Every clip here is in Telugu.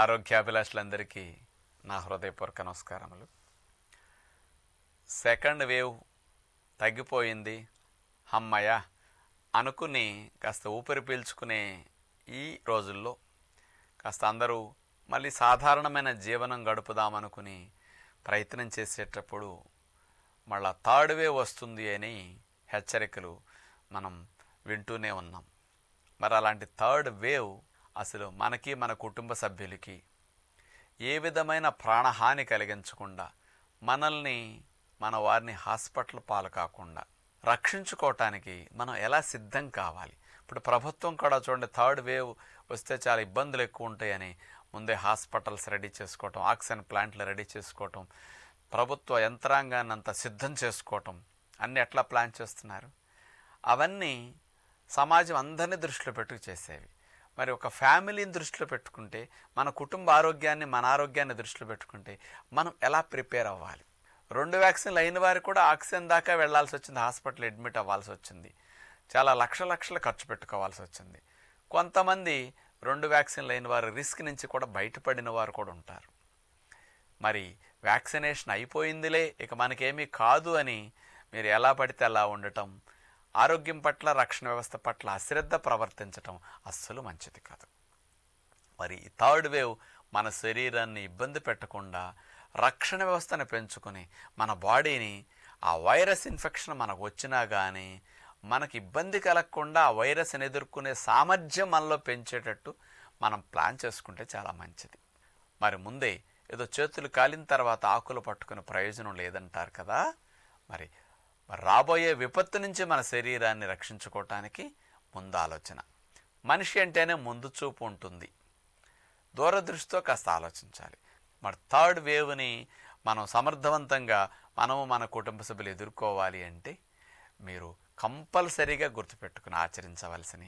ఆరోగ్యాభిలాషులందరికీ నా హృదయపూర్వక నమస్కారములు సెకండ్ వేవ్ తగ్గిపోయింది అమ్మయ్య అనుకుని కాస్త ఊపిరి పీల్చుకునే ఈ రోజుల్లో కాస్త అందరూ మళ్ళీ సాధారణమైన జీవనం గడుపుదామనుకుని ప్రయత్నం చేసేటప్పుడు మళ్ళా థర్డ్ వేవ్ వస్తుంది అని హెచ్చరికలు మనం వింటూనే ఉన్నాం మరి అలాంటి థర్డ్ వేవ్ అసలు మనకి మన కుటుంబ సభ్యులకి ఏ విధమైన ప్రాణహాని కలిగించకుండా మనల్ని మన వారిని హాస్పిటల్ పాలు కాకుండా రక్షించుకోవటానికి మనం ఎలా సిద్ధం కావాలి ఇప్పుడు ప్రభుత్వం కూడా చూడండి థర్డ్ వేవ్ వస్తే చాలా ఇబ్బందులు ఎక్కువ ఉంటాయని ముందే హాస్పిటల్స్ రెడీ చేసుకోవటం ఆక్సిజన్ ప్లాంట్లు రెడీ చేసుకోవటం ప్రభుత్వ యంత్రాంగాన్ని అంతా సిద్ధం చేసుకోవటం అన్ని ఎట్లా ప్లాన్ చేస్తున్నారు అవన్నీ సమాజం అందరినీ దృష్టిలో పెట్టుకు చేసేవి మరి ఒక ఫ్యామిలీని దృష్టిలో పెట్టుకుంటే మన కుటుంబ ఆరోగ్యాన్ని మన ఆరోగ్యాన్ని దృష్టిలో పెట్టుకుంటే మనం ఎలా ప్రిపేర్ అవ్వాలి రెండు వ్యాక్సిన్లు అయిన వారు కూడా ఆక్సిజన్ దాకా వెళ్లాల్సి వచ్చింది హాస్పిటల్ అడ్మిట్ అవ్వాల్సి వచ్చింది చాలా లక్ష లక్షలు ఖర్చు పెట్టుకోవాల్సి వచ్చింది కొంతమంది రెండు వ్యాక్సిన్లు అయిన వారు రిస్క్ నుంచి కూడా బయటపడిన వారు కూడా ఉంటారు మరి వ్యాక్సినేషన్ అయిపోయిందిలే ఇక మనకేమీ కాదు అని మీరు ఎలా పడితే అలా ఉండటం ఆరోగ్యం పట్ల రక్షణ వ్యవస్థ పట్ల అశ్రద్ధ ప్రవర్తించటం అస్సలు మంచిది కాదు మరి ఈ థర్డ్ వేవ్ మన శరీరాన్ని ఇబ్బంది పెట్టకుండా రక్షణ వ్యవస్థను పెంచుకొని మన బాడీని ఆ వైరస్ ఇన్ఫెక్షన్ మనకు వచ్చినా కానీ మనకి ఇబ్బంది కలగకుండా ఆ వైరస్ని ఎదుర్కొనే సామర్థ్యం మనలో పెంచేటట్టు మనం ప్లాన్ చేసుకుంటే చాలా మంచిది మరి ముందే ఏదో చేతులు కాలిన తర్వాత ఆకులు పట్టుకునే ప్రయోజనం లేదంటారు కదా మరి రాబోయే విపత్తు నుంచి మన శరీరాన్ని రక్షించుకోవటానికి ముందు ఆలోచన మనిషి అంటేనే ముందు చూపు ఉంటుంది దూరదృష్టితో కాస్త ఆలోచించాలి మరి థర్డ్ వేవ్ని మనం సమర్థవంతంగా మనము మన కుటుంబ సభ్యులు ఎదుర్కోవాలి అంటే మీరు కంపల్సరీగా గుర్తుపెట్టుకుని ఆచరించవలసిన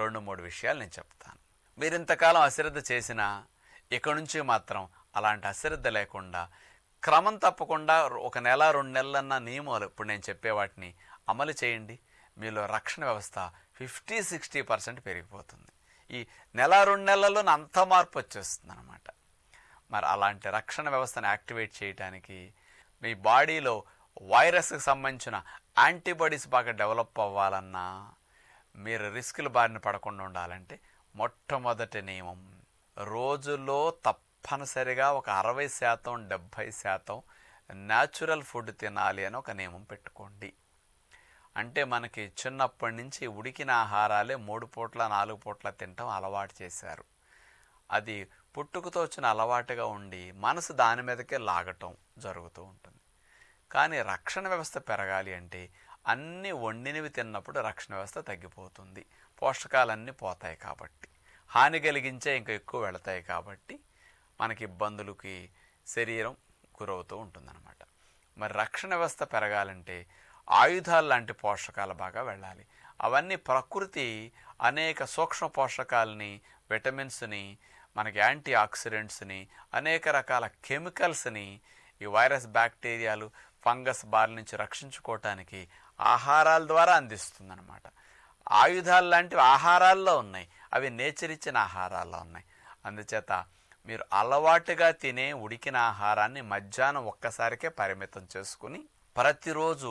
రెండు మూడు విషయాలు నేను చెప్తాను మీరు ఇంతకాలం అశ్రద్ధ చేసినా ఇక నుంచి మాత్రం అలాంటి అశ్రద్ధ లేకుండా క్రమం తప్పకుండా ఒక నెల రెండు నెలలన్న నియమాలు ఇప్పుడు నేను చెప్పే వాటిని అమలు చేయండి మీలో రక్షణ వ్యవస్థ ఫిఫ్టీ సిక్స్టీ పర్సెంట్ పెరిగిపోతుంది ఈ నెల రెండు నెలల్లో అంత మార్పు వచ్చేస్తుంది అనమాట మరి అలాంటి రక్షణ వ్యవస్థను యాక్టివేట్ చేయడానికి మీ బాడీలో వైరస్కి సంబంధించిన యాంటీబాడీస్ బాగా డెవలప్ అవ్వాలన్నా మీరు రిస్కుల బారిన పడకుండా ఉండాలంటే మొట్టమొదటి నియమం రోజులో తప్ప తప్పనిసరిగా ఒక అరవై శాతం డెబ్భై శాతం న్యాచురల్ ఫుడ్ తినాలి అని ఒక నియమం పెట్టుకోండి అంటే మనకి చిన్నప్పటి నుంచి ఉడికిన ఆహారాలే మూడు పూట్ల నాలుగు పూట్ల తినటం అలవాటు చేశారు అది పుట్టుకతో వచ్చిన అలవాటుగా ఉండి మనసు దాని మీదకే లాగటం జరుగుతూ ఉంటుంది కానీ రక్షణ వ్యవస్థ పెరగాలి అంటే అన్నీ వండినవి తిన్నప్పుడు రక్షణ వ్యవస్థ తగ్గిపోతుంది పోషకాలన్నీ పోతాయి కాబట్టి హాని కలిగించే ఇంకా ఎక్కువ వెళతాయి కాబట్టి మనకి ఇబ్బందులకి శరీరం గురవుతూ ఉంటుందన్నమాట మరి రక్షణ వ్యవస్థ పెరగాలంటే ఆయుధాలు లాంటి పోషకాలు బాగా వెళ్ళాలి అవన్నీ ప్రకృతి అనేక సూక్ష్మ పోషకాలని విటమిన్స్ని మనకి యాంటీ ఆక్సిడెంట్స్ని అనేక రకాల కెమికల్స్ని ఈ వైరస్ బ్యాక్టీరియాలు ఫంగస్ బారి నుంచి రక్షించుకోవటానికి ఆహారాల ద్వారా అందిస్తుందన్నమాట ఆయుధాలు లాంటివి ఆహారాల్లో ఉన్నాయి అవి నేచర్ ఇచ్చిన ఆహారాల్లో ఉన్నాయి అందుచేత మీరు అలవాటుగా తినే ఉడికిన ఆహారాన్ని మధ్యాహ్నం ఒక్కసారికే పరిమితం చేసుకుని ప్రతిరోజు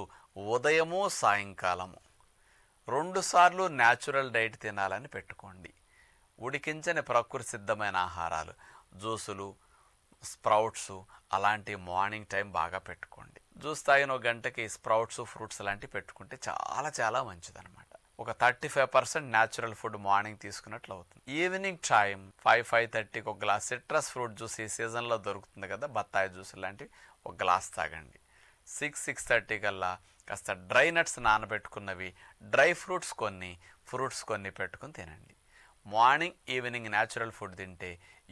ఉదయము సాయంకాలము రెండుసార్లు న్యాచురల్ డైట్ తినాలని పెట్టుకోండి ఉడికించని ప్రకృతి సిద్ధమైన ఆహారాలు జ్యూసులు స్ప్రౌట్స్ అలాంటి మార్నింగ్ టైం బాగా పెట్టుకోండి జ్యూస్ తాగిన గంటకి స్ప్రౌట్స్ ఫ్రూట్స్ లాంటివి పెట్టుకుంటే చాలా చాలా మంచిదనమాట ఒక thirty five percent natural food morning తీసుకున్నట్లు అవుతుంది ఈవినింగ్ టైం ఫైవ్ ఫైవ్ థర్టీకి ఒక గ్లాస్ సిట్రస్ ఫ్రూట్ జ్యూస్ ఈ సీజన్లో దొరుకుతుంది కదా బత్తాయి జ్యూస్ లాంటివి ఒక గ్లాస్ తాగండి సిక్స్ సిక్స్ థర్టీ కల్లా కాస్త డ్రై నట్స్ నానబెట్టుకున్నవి డ్రై ఫ్రూట్స్ కొన్ని ఫ్రూట్స్ కొన్ని పెట్టుకుని తినండి మార్నింగ్ ఈవినింగ్ న్యాచురల్ ఫుడ్ తింటే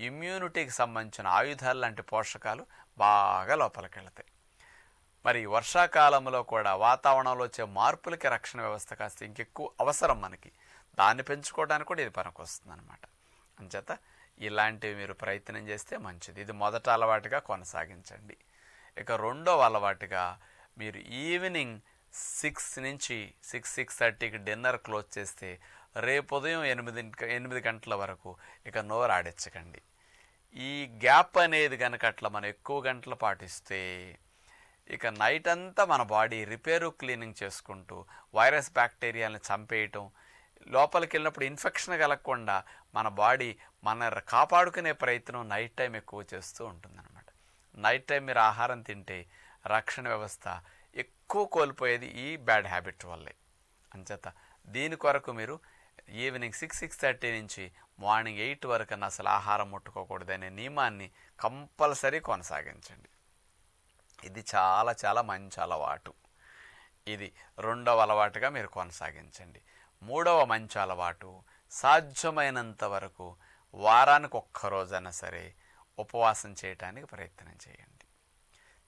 ఇమ్యూనిటీకి సంబంధించిన ఆయుధాలు లాంటి పోషకాలు బాగా లోపలికి వెళ్తాయి మరి వర్షాకాలంలో కూడా వాతావరణంలో వచ్చే మార్పులకి రక్షణ వ్యవస్థ కాస్త ఇంకెక్కువ అవసరం మనకి దాన్ని పెంచుకోవడానికి కూడా ఇది పనికి వస్తుంది అనమాట అంచేత ఇలాంటివి మీరు ప్రయత్నం చేస్తే మంచిది ఇది మొదట అలవాటుగా కొనసాగించండి ఇక రెండవ అలవాటుగా మీరు ఈవినింగ్ సిక్స్ నుంచి సిక్స్ సిక్స్ థర్టీకి డిన్నర్ క్లోజ్ చేస్తే రేపు ఉదయం ఎనిమిది ఎనిమిది గంటల వరకు ఇక నోరు ఆడించకండి ఈ గ్యాప్ అనేది కనుక అట్లా మనం ఎక్కువ గంటలు పాటిస్తే ఇక నైట్ అంతా మన బాడీ రిపేరు క్లీనింగ్ చేసుకుంటూ వైరస్ బ్యాక్టీరియాలను చంపేయటం లోపలికి వెళ్ళినప్పుడు ఇన్ఫెక్షన్ కలగకుండా మన బాడీ మన కాపాడుకునే ప్రయత్నం నైట్ టైం ఎక్కువ చేస్తూ ఉంటుందన్నమాట నైట్ టైం మీరు ఆహారం తింటే రక్షణ వ్యవస్థ ఎక్కువ కోల్పోయేది ఈ బ్యాడ్ హ్యాబిట్ వల్లే అంచేత దీని కొరకు మీరు ఈవినింగ్ సిక్స్ సిక్స్ థర్టీ నుంచి మార్నింగ్ ఎయిట్ వరకు అసలు ఆహారం ముట్టుకోకూడదనే నియమాన్ని కంపల్సరీ కొనసాగించండి ఇది చాలా చాలా మంచి అలవాటు ఇది రెండవ అలవాటుగా మీరు కొనసాగించండి మూడవ మంచి అలవాటు సాధ్యమైనంత వరకు వారానికి ఒక్కరోజైనా సరే ఉపవాసం చేయటానికి ప్రయత్నం చేయండి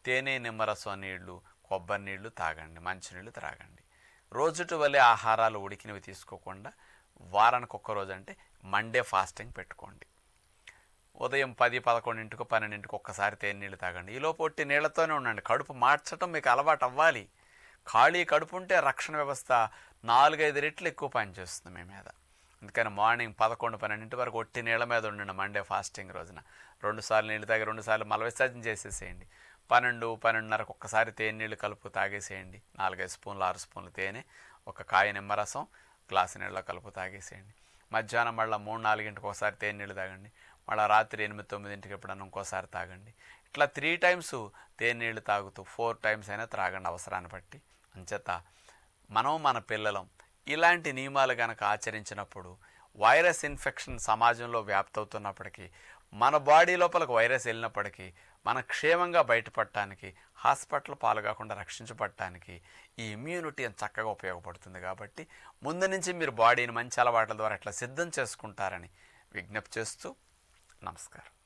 తేనె నిమ్మరసం నీళ్లు కొబ్బరి నీళ్లు తాగండి మంచినీళ్ళు త్రాగండి రోజుటి వల్లే ఆహారాలు ఉడికినవి తీసుకోకుండా వారానికి ఒక్కరోజు అంటే మండే ఫాస్టింగ్ పెట్టుకోండి ఉదయం పది పదకొండింటికి పన్నెండింటికి ఒక్కసారి తేనీళ్ళు తాగండి ఈలో పొట్టి నీళ్లతోనే ఉండండి కడుపు మార్చడం మీకు అలవాటు అవ్వాలి ఖాళీ కడుపు ఉంటే రక్షణ వ్యవస్థ నాలుగైదు రెట్లు ఎక్కువ పనిచేస్తుంది మీ మీద అందుకని మార్నింగ్ పదకొండు పన్నెండింటి వరకు ఒట్టి నీళ్ళ మీద ఉండండి మండే ఫాస్టింగ్ రోజున రెండుసార్లు నీళ్ళు తాగి రెండుసార్లు మల విసర్జన చేసేసేయండి పన్నెండు పన్నెండున్నరకు ఒక్కసారి తేనె నీళ్ళు కలుపు తాగేసేయండి నాలుగైదు స్పూన్లు ఆరు స్పూన్లు తేనె ఒక కాయ నిమ్మరసం గ్లాసు నీళ్ళలో కలుపు తాగేసేయండి మధ్యాహ్నం మళ్ళీ మూడు నాలుగింటికి ఒకసారి తేనె నీళ్ళు తాగండి మళ్ళీ రాత్రి ఎనిమిది తొమ్మిదింటికి ఎప్పుడన్నా ఇంకోసారి తాగండి ఇట్లా త్రీ టైమ్స్ తేనీళ్ళు తాగుతూ ఫోర్ టైమ్స్ అయినా త్రాగండి అవసరాన్ని బట్టి అంచేత మనం మన పిల్లలం ఇలాంటి నియమాలు కనుక ఆచరించినప్పుడు వైరస్ ఇన్ఫెక్షన్ సమాజంలో వ్యాప్తవుతున్నప్పటికీ మన బాడీ లోపలకు వైరస్ వెళ్ళినప్పటికీ మన క్షేమంగా బయటపడటానికి హాస్పిటల్ పాలు కాకుండా రక్షించబడటానికి ఈ ఇమ్యూనిటీ అని చక్కగా ఉపయోగపడుతుంది కాబట్టి ముందు నుంచి మీరు బాడీని మంచి అలవాట్ల ద్వారా ఇట్లా సిద్ధం చేసుకుంటారని విజ్ఞప్తి చేస్తూ नमस्कार